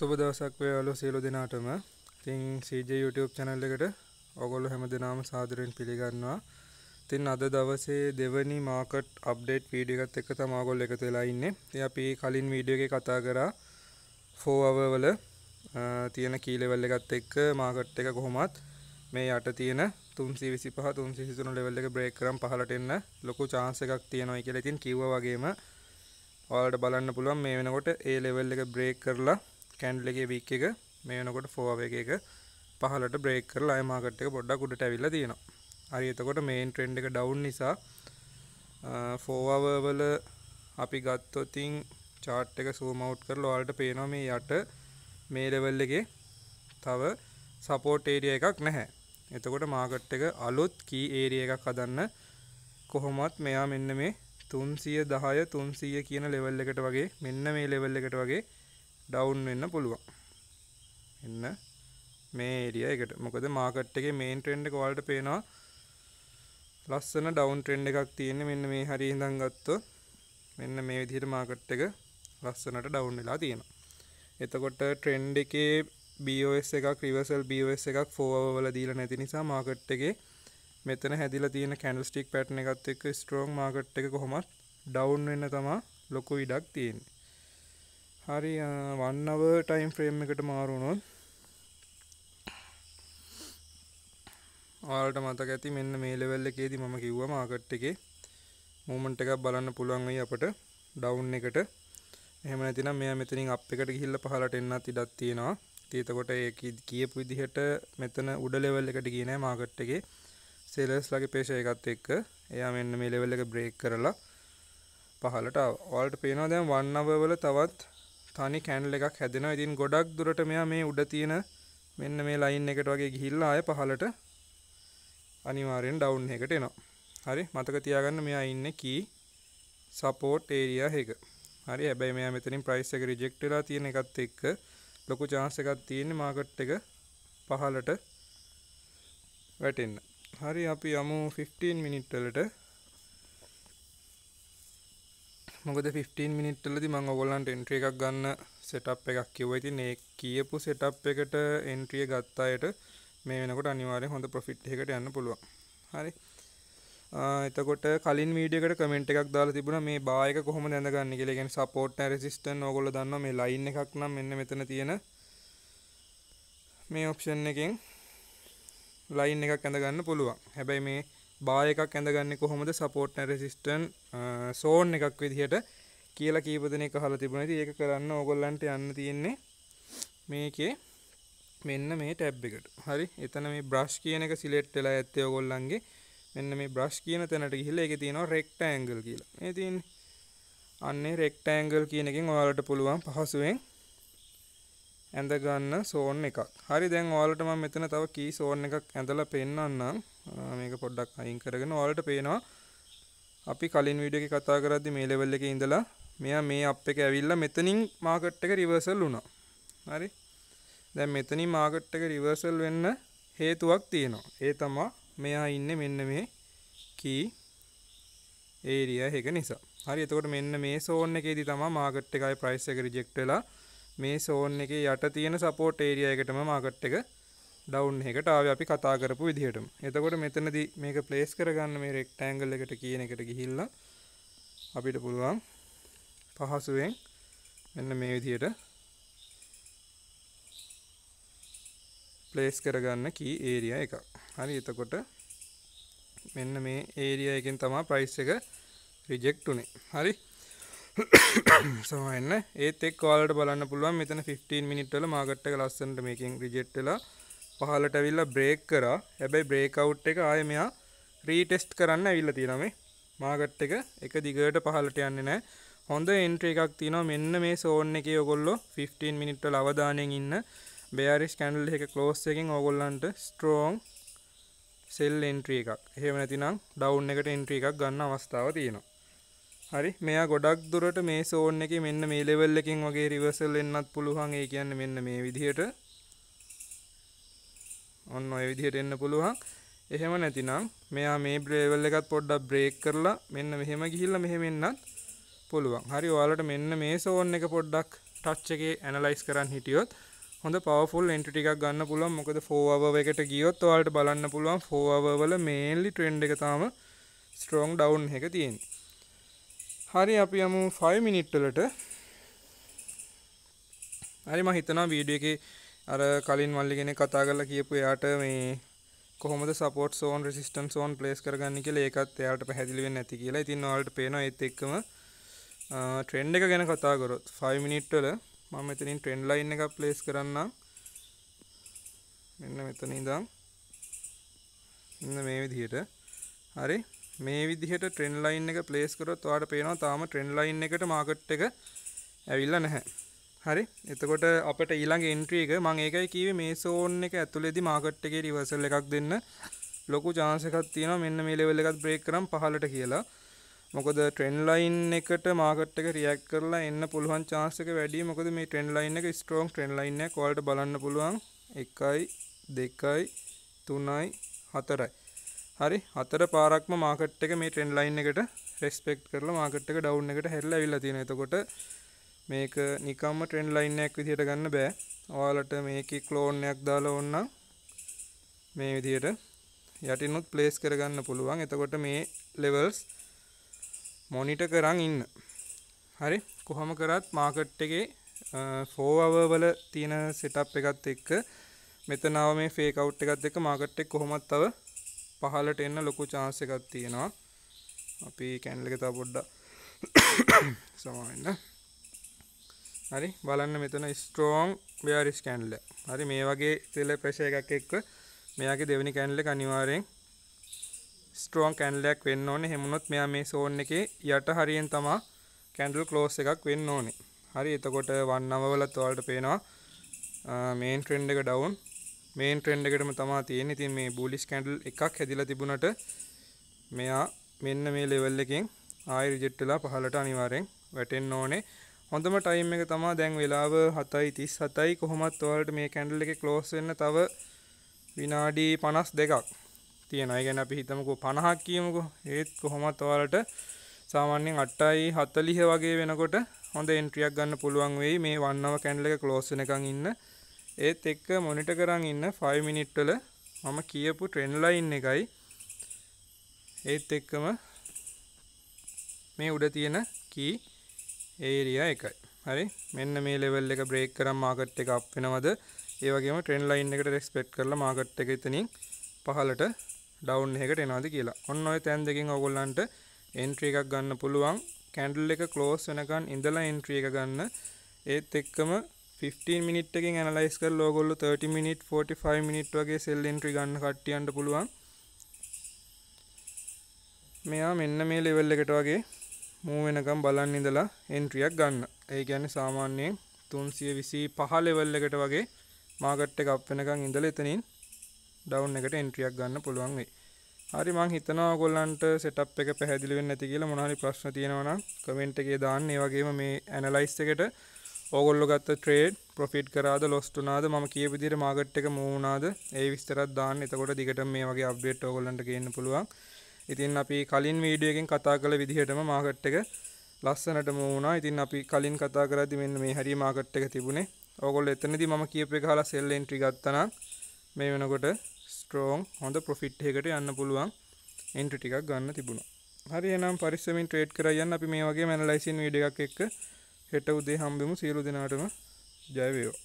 සුබ දවසක් වේවලු සියලු දෙනාටම. ඉතින් CJ YouTube channel එකට ඔයගොල්ලෝ හැම දිනම සාදරයෙන් පිළිගන්නවා. ඉතින් අද දවසේ දෙවැනි මාකට් අප්ඩේට් වීඩියෝ එකත් එක්ක තමයි ඔයගොල්ලෝ එකතු වෙලා ඉන්නේ. ඉතින් අපි කලින් වීඩියෝ එකේ කතා කරා 4 hour වල තියෙන කී level එකත් එක්ක මාකට් එක කොහොමත් මේ යට තියෙන 325 323 level එක break කරන් පහළට එන්න ලොකු chance එකක් තියෙනවා කියලා ඉතින් කිව්වා වගේම ඔයාලට බලන්න පුළුවන් මේ වෙනකොට ඒ level එක break කරලා කැන්ඩල් එකේ බික් එක මේ වෙනකොට ෆෝව එක එක පහලට බ්‍රේක් කරලා ආය මාකට් එක පොඩ්ඩක් උඩට ඇවිල්ලා තියෙනවා. හරි එතකොට මේන් ට්‍රෙන්ඩ් එක ඩවුන් නිසා ෆෝව වල අපි ගත්තොත් chart එක zoom out කරලා ඔයාලට පේනවා මේ යට මේ level එකේ තව support area එකක් නැහැ. එතකොට මාකට් එක අලුත් key area එකක් හදන්න කොහොමත් මෙයා මෙන්න මේ තුන්සිය දහය තුන්සිය කියන ලෙවල් එකට වගේ මෙන්න මේ ලෙවල් එකට වගේ ඩවුන් වෙන්න පුළුවන් එන්න මේ ඒරිය එකට මොකද මාකට් එකේ මේන් ට්‍රෙන්ඩ් එක ඔයාලට පේනවා ලස්සන ඩවුන් ට්‍රෙන්ඩ් එකක් තියෙන්නේ මෙන්න මේ හරිය ඉඳන් ගත්තොත් මෙන්න මේ විදිහට මාකට් එක ලස්සනට ඩවුන් වෙලා තියෙනවා එතකොට ට්‍රෙන්ඩ් එකේ BOS එකක් රිවර්සල් BOS එකක් 4 hour වල දීලා නැති නිසා මාකට් එකේ මෙතන හැදිලා තියෙන කැන්ඩල්ස්ටික් පැටර්න් එකත් එක්ක ස්ට්‍රෝං මාකට් එක කොහොමත් ඩවුන් වෙන්න තමයි ලොකු ඉඩක් තියෙන්නේ හරි වන්නව ටයිම් ෆ්‍රේම් එකට මාරුණොත් ආලට මතක ඇති මෙන්න මේ ලෙවල් එකේදී මම කිව්වා මාකට් එකේ මූමන්ට් එකක් බලන්න පුළුවන් වෙයි අපට ඩවුන් එකට එහෙම නැතිනම් මෙයා මෙතනින් අප් එකට ගිහිල්ලා පහළට එන්නත් ඉඩක් තියෙනවා ඒතකොට ඒ කියපු විදිහට මෙතන උඩ ලෙවල් එකට ගියේ නැහැ මාකට් එකේ සෙලර්ස් ලගේ පේෂය එකත් එක්ක එයා මෙන්න මේ ලෙවල් එක බ්‍රේක් කරලා පහළට ආවා. ඔයාලට පේනවා දැන් 1 hour වල තවත් තනි කැන්ඩල් එකක් හැදෙනවා. ඉතින් ගොඩක් දුරට මෙයා මේ උඩ තියෙන මෙන්න මේ ලයින් එකට වගේ ගිහිල්ලා ආය පහලට අනිවාර්යෙන් ඩවුන් එකට එනවා. හරි මතක තියාගන්න මෙයා ඉන්නේ කී සපෝට් ඒරියා එක. හරි හැබැයි මෙයා මෙතනින් ප්‍රයිස් එක රිජෙක්ට් වෙලා තියෙන එකත් එක්ක ලොකු chance එකක් තියෙන්නේ මාකට් එක පහලට වැටෙන්න. හරි අපි යමු 15 මිනිත් වලට මොකද 15 මිනිට්ටලදී මම ඔයගොල්ලන්ට එන්ට්‍රි එකක් ගන්න සෙටප් එකක් කිව්වා. ඉතින් ඒ කියපු සෙටප් එකට එන්ට්‍රිය ගත්ත අයට මේ වෙනකොට අනිවාර්යයෙන් හොඳ ප්‍රොෆිට් එකකට යන්න පුළුවන්. හරි. එතකොට කලින් වීඩියෝ එකට කමෙන්ට් එකක් දාලා තිබුණා මේ බා එක කොහොමද ඇඳගන්නේ කියලා. ඒ කියන්නේ සපෝට් නැ රෙසිස්ටන්ට් ඕගොල්ලෝ දන්නවා මේ ලයින් එකක් නම් මෙන්න මෙතන තියෙන මේ ඔප්ෂන් එකෙන් ලයින් එකක් ඇඳගන්න පුළුවන්. හැබැයි මේ බාය එකක් ඇඳගන්න කොහොමද සපෝට්න රෙසිස්ටන් සෝන් එකක් විදිහට කියලා කීපදනෙ කහල තිබුණති ඒක කරන්න ඕගොල්ලන්ට යන්න තියෙන්නේ මේකේ මෙන්න මේ ටැබ් එකට හරි එතන මේ බ්‍රශ් කියන එක සිලෙට් වෙලා ඇත්තේ ඔයගොල්ලන්ගේ මෙන්න මේ බ්‍රශ් කියන තැනට ගිහිල්ලා ඒකේ තියෙනවා රෙක්ටැන්ගල් කියලා. මේ තියෙන්නේ. අන්නේ රෙක්ටැන්ගල් කියන එකෙන් ඔයාලට පුළුවන් පහසුවෙන් ඇඳ ගන්න සෝන් එකක්. හරි දැන් ඔයාලට මම මෙතන තව කී සෝන් එකක් ඇඳලා පෙන්වන්නම්. මේක පොඩ්ඩක් අයින් කරගෙන ඔයාලට පේනවා අපි කලින් වීඩියෝ එකේ කතා කරද්දි මේ ලෙවල් එකේ ඉඳලා මෙයා මේ අප් එක ඇවිල්ලා මෙතනින් මාකට් එක රිවර්සල් වුණා. හරි. දැන් මෙතනින් මාකට් එක රිවර්සල් වෙන්න හේතුවක් තියෙනවා. ඒ තමයි මෙයා ඉන්නේ මෙන්න මේ කී ඒරියා එක නිසා. හරි එතකොට මෙන්න මේ සෝන් එකේදී තමයි මාකට් එකයි ප්‍රයිස් එක රිජෙක්ට් වෙලා මේ සෝන් එකේ යට තියෙන සපෝට් ඒරියා එකටම මාකට් එක ඩවුන් එකට ආව අපි කතා කරපු විදිහටම එතකොට මෙතනදී මේක ප්ලේස් කරගන්න මේ රෙක්ටෑන්ගල් එකට කියන එකට ගිහිල්ලා අපිට පුළුවන් පහසුවෙන් මෙන්න මේ විදිහට ප්ලේස් කරගන්න කී ඒරියා එක හරි එතකොට මෙන්න මේ ඒරිය එකෙන් තමා ප්‍රයිස් එක රිජෙක්ට් උනේ හරි සමහන්න ඒත් එක් කාලට බලන්න පුළුවන් මෙතන 15 මිනිට් වල මාකට් එක ලස්සනට මේකෙන් රිජෙක්ට් වෙලා පහලට ඇවිල්ලා බ්‍රේක් කරා හැබැයි බ්‍රේකවුට් එක ආයෙ මෙයා රීටෙස්ට් කරන්න ඇවිල්ලා තියෙනවා මේ මාකට් එක එක දිගට පහලට යන්නේ නැහැ හොඳ එන්ට්‍රි එකක් තියෙනවා මෙන්න මේ සෝන් එකේ ඔයගොල්ලෝ 15 මිනිත් වල අවධානයෙන් ඉන්න බෙයාරිෂ් කැන්ඩල් එක ක්ලෝස් එකෙන් ඕගොල්ලන්ට ස්ට්‍රෝං සෙල් එන්ට්‍රි එකක් එහෙම නැතිනම් ඩවුන් එකට එන්ට්‍රි එකක් ගන්න අවස්ථාව තියෙනවා හරි මෙයා ගොඩක් දුරට මේ සෝන් එකේ මෙන්න මේ ලෙවල් එකකින් වගේ රිවර්සල් එන්නත් පුළුවන් ඒ කියන්නේ මෙන්න මේ විදිහට ඔන්න ඔය විදිහට එන්න පුළුවන් එහෙම නැතිනම් මෙයා මේ බ්‍රේවල් එකත් පොඩ්ඩක් බ්‍රේක් කරලා මෙන්න මෙහෙම ගිහිල්ලා මෙහෙම එන්නත් පුළුවන් හරි ඔයාලට මෙන්න මේ සෝන් එක පොඩ්ඩක් ටච් එකේ ඇනලයිස් කරන්න හිටියොත් හොඳ පවෆුල් එන්ටි ටිකක් ගන්න පුළුවන් මොකද 4 hour එකට ගියොත් ඔයාලට බලන්න පුළුවන් 4 hour වල මේන්ලි ට්‍රෙන්ඩ් එක තාම ස්ට්‍රෝං ඩවුන් එක තියෙන්නේ හරි අපි යමු 5 මිනිට් වලට හරි මම හිතනවා වීඩියෝ එකේ අර කලින් මල්ලි කෙනෙක් කතා කරලා කියපු එයාට මේ කොහොමද support zone resistance zone place කරගන්න කියලා ඒකත් එයාට පැහැදිලි වෙන්නේ නැති කියලා. ඉතින් ඔයාලට පේනවා ඒත් එක්කම ට්‍රෙන්ඩ් එක ගැන කතා කරොත් 5 මිනිට් වල මම මෙතනින් ට්‍රෙන්ඩ් ලයින් එකක් ප්ලේස් කරන්නම්. මෙන්න මෙතන ඉඳන් මෙන්න මේ විදිහට. හරි. මේ විදිහට ට්‍රෙන්ඩ් ලයින් එක ප්ලේස් කරොත් ඔයාලට පේනවා තාම ට්‍රෙන්ඩ් ලයින් එකට මාකට් එක ඇවිල්ලා නැහැ. හරි එතකොට අපට ඊළඟ එන්ට්‍රීක මං ඒකයි කිවේ මේ සෝන් එක ඇතුළේදී මාකට් එකේ රිවර්සල් එකක් දෙන්න ලොකු chance එකක් තියෙනවා මෙන්න මේ level එකත් break කරන් පහළට කියලා. මොකද trend line එකට මාකට් එක react කරලා එන්න පුළුවන් chance එක වැඩි. මොකද මේ trend line එක strong trend line එකක්. ඔයාලට බලන්න පුළුවන් 1යි 2යි 3යි 4යි. හරි හතර පාරක්ම මාකට් එක මේ trend line එකට respect කරලා මාකට් එක down එකට හැරිලා අවිල්ලා තියෙනවා. එතකොට මේක නිකම්ම ට්‍රෙන්ඩ් ලයින් එකක් විදිහට ගන්න බෑ. ඔයාලට මේකේ ක්ලෝන්යක් දාලා ඕනනම් මේ විදිහට යටිනුත් ප්ලේස් කරගන්න පුළුවන්. එතකොට මේ ලෙවල්ස් මොනිටර් කරන් ඉන්න. හරි කොහොම කරත් මාකට් එකේ 4 hour වල තියෙන setup එකත් එක්ක මෙතන ආව මේ ෆේක් අවුට් එකත් එක්ක මාකට් එක කොහොමත් තව පහළට එන්න ලොකු chance එකක් තියෙනවා. අපි කැනල් එක තව පොඩ්ඩක් සමාවෙන්න. හරි බලන්න මෙතන ස්ට්‍රෝං බෙයාරිස් කැන්ඩල් හරි මේ වගේ තෙල ප්‍රෙෂර් එකක් එක්ක මෙයාගේ දෙවෙනි කැන්ඩල් එක අනිවාර්යෙන් ස්ට්‍රෝං කැන්ඩලයක් වෙන්න ඕනේ හැමුණොත් මෙයා මේ සෝන් එකේ යට හරියෙන් තමා කැන්ඩල් ක්ලෝස් එකක් වෙන්න ඕනේ හරි එතකොට 1 hour වලත් ඔයාලට පේනවා මේන් ට්‍රෙන්ඩ් එක ඩවුන් මේන් ට්‍රෙන්ඩ් එකටම තමා තියෙන්නේ. ඉතින් මේ බුලිෂ් කැන්ඩල් එකක් හැදිලා තිබුණට මෙයා මෙන්න මේ ලෙවල් එකෙන් ආයෙ රිජෙක්ට් වෙලා පහළට අනිවාර්යෙන් වැටෙන්න ඕනේ. හොඳම ටයිම් එක තමා දැන් වෙලාව හතයි තිස් හතයි කොහොමත් ඔයාලට මේ කැන්ඩල් එක ක්ලෝස් වෙන්න තව විනාඩි පනස් දෙකක් තියෙන අය ගැන අපි හිතමකෝ පණහක් කියමුකෝ ඒත් කොහොමත් ඔයාලට සාමාන්‍යයෙන් අට්ටයි හත්තලිහ වගේ වෙනකොට හොඳ එන්ට්‍රියක් ගන්න පුළුවන් වෙයි මේ වන්නව කැන්ඩල එක ක්ලෝස් වෙනකං ඉන්න ඒත් එක්ක මොනිට කරන් ඉන්න 5 මිනිට්වල මම කියපු ට්‍රෙන්ඩ් ලයින් එකයි ඒත් එක්කම මේ උඩ තියෙන කී ඒරියා එකයි හරි මෙන්න මේ ලෙවල් එක බ්‍රේක් කරම් මාකට් එක අප් වෙනවද ඒ වගේම ට්‍රෙන්ඩ් ලයින් එකට රෙස්පෙක්ට් කරලා මාකට් එක එතනින් පහළට ඩවුන් එකට එනවද කියලා ඔන්න ඔය තැන් දෙකෙන් ඕගොල්ලන්ට එන්ට්‍රී එකක් ගන්න පුළුවන් කැන්ඩල් එක ක්ලෝස් වෙනකන් ඉඳලා එන්ට්‍රී එක ගන්න ඒත් එක්කම 15 මිනිට් එකකින් ඇනලයිස් කරලා ඕගොල්ලෝ 30 මිනිට් 45 මිනිට් වගේ සෙල් එන්ට්‍රි ගන්න කට්ටියන්ට පුළුවන්. මෙයා මෙන්න මේ ලෙවල් එකට වගේ මූ වෙනකම් බලන් ඉඳලා එන්ට්‍රියක් ගන්න. ඒ කියන්නේ සාමාන්‍යයෙන් 325 ලෙවල් එකට වගේ මාකට් එක අප් වෙනකම් ඉඳලා එතනින් ඩවුන් එකට එන්ට්‍රියක් ගන්න පුළුවන් වෙයි. හරි මං හිතනවා ඔයගොල්ලන්ට setup එක පැහැදිලි වෙන්නේ නැති කියලා මොනවා හරි ප්‍රශ්න තියෙනවා නම් comment එකේ දාන්න. ඒ වගේම මේ analyze එකට ඕගොල්ලො ගත්ත ට්‍රේඩ් ප්‍රොෆිට් කරාද ලොස්ටුනාද ම කිය විදිර මාගට් එක මූුණනාද ඒ විස්තරත් දාන්න එතකොට දිගට මේ වගේ අප්ඩේට් ඕගොලන්ට ගන්න පුළුවන් ඉතින් අපි කලින් වීඩියෝ එකෙන් කතා කළ විදිහටම මාකට් එක ලස්සනටම වුණා. ඉතින් අපි කලින් කතා කරද්දි මෙන්න මේ හැටි මාකට් එක තිබුණේ. ඕගොල්ලෝ එතනදී මම කියපු එක අහලා සෙල් එන්ට්‍රි ගත්තා නම් මේ වෙනකොට ස්ට්‍රෝං හොඳ ප්‍රොෆිට් එකකට යන්න පුළුවන් එන්ට්‍රි ටිකක් ගන්න තිබුණා. හරි එහෙනම් පරිස්සමින් ට්‍රේඩ් කරලා යන්න අපි මේ වගේ ඇනලයිසින් වීඩියෝ එකක් එක්ක හෙට උදේ හම්බෙමු සියලු දෙනාටම ජය වේවා.